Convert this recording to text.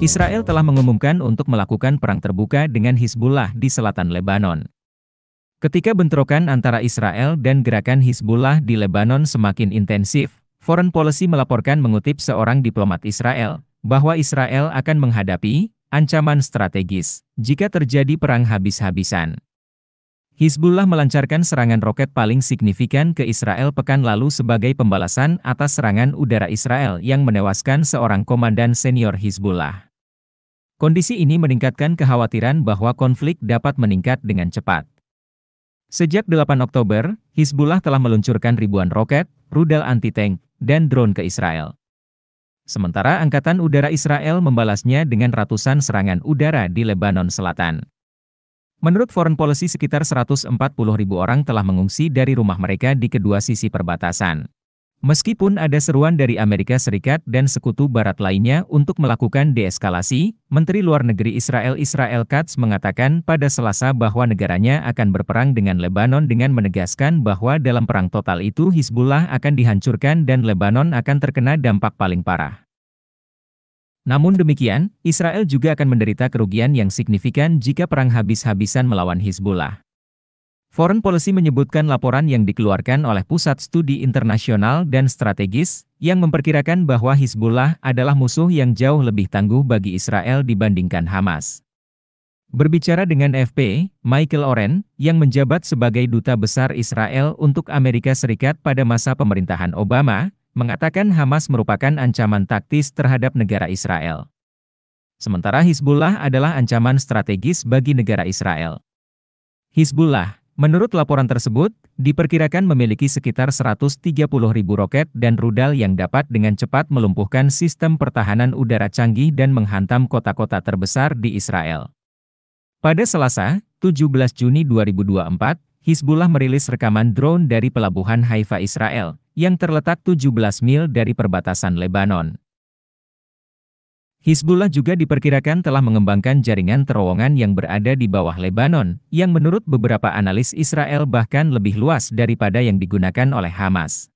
Israel telah mengumumkan untuk melakukan perang terbuka dengan Hizbullah di selatan Lebanon. Ketika bentrokan antara Israel dan gerakan Hizbullah di Lebanon semakin intensif, Foreign Policy melaporkan mengutip seorang diplomat Israel, bahwa Israel akan menghadapi ancaman strategis jika terjadi perang habis-habisan. Hizbullah melancarkan serangan roket paling signifikan ke Israel pekan lalu sebagai pembalasan atas serangan udara Israel yang menewaskan seorang komandan senior Hizbullah. Kondisi ini meningkatkan kekhawatiran bahwa konflik dapat meningkat dengan cepat. Sejak 8 Oktober, Hizbullah telah meluncurkan ribuan roket, rudal anti-tank, dan drone ke Israel. Sementara Angkatan Udara Israel membalasnya dengan ratusan serangan udara di Lebanon Selatan. Menurut Foreign Policy sekitar 140 ribu orang telah mengungsi dari rumah mereka di kedua sisi perbatasan. Meskipun ada seruan dari Amerika Serikat dan sekutu barat lainnya untuk melakukan deeskalasi, Menteri Luar Negeri Israel Israel Katz mengatakan pada Selasa bahwa negaranya akan berperang dengan Lebanon dengan menegaskan bahwa dalam perang total itu Hizbullah akan dihancurkan dan Lebanon akan terkena dampak paling parah. Namun demikian, Israel juga akan menderita kerugian yang signifikan jika perang habis-habisan melawan Hizbullah. Foreign Policy menyebutkan laporan yang dikeluarkan oleh Pusat Studi Internasional dan Strategis, yang memperkirakan bahwa Hizbullah adalah musuh yang jauh lebih tangguh bagi Israel dibandingkan Hamas. Berbicara dengan FP, Michael Oren, yang menjabat sebagai Duta Besar Israel untuk Amerika Serikat pada masa pemerintahan Obama, mengatakan Hamas merupakan ancaman taktis terhadap negara Israel. Sementara Hizbullah adalah ancaman strategis bagi negara Israel. Hizbullah Menurut laporan tersebut, diperkirakan memiliki sekitar 130 ribu roket dan rudal yang dapat dengan cepat melumpuhkan sistem pertahanan udara canggih dan menghantam kota-kota terbesar di Israel. Pada Selasa, 17 Juni 2024, Hizbullah merilis rekaman drone dari pelabuhan Haifa Israel, yang terletak 17 mil dari perbatasan Lebanon. Hizbullah juga diperkirakan telah mengembangkan jaringan terowongan yang berada di bawah Lebanon, yang menurut beberapa analis Israel bahkan lebih luas daripada yang digunakan oleh Hamas.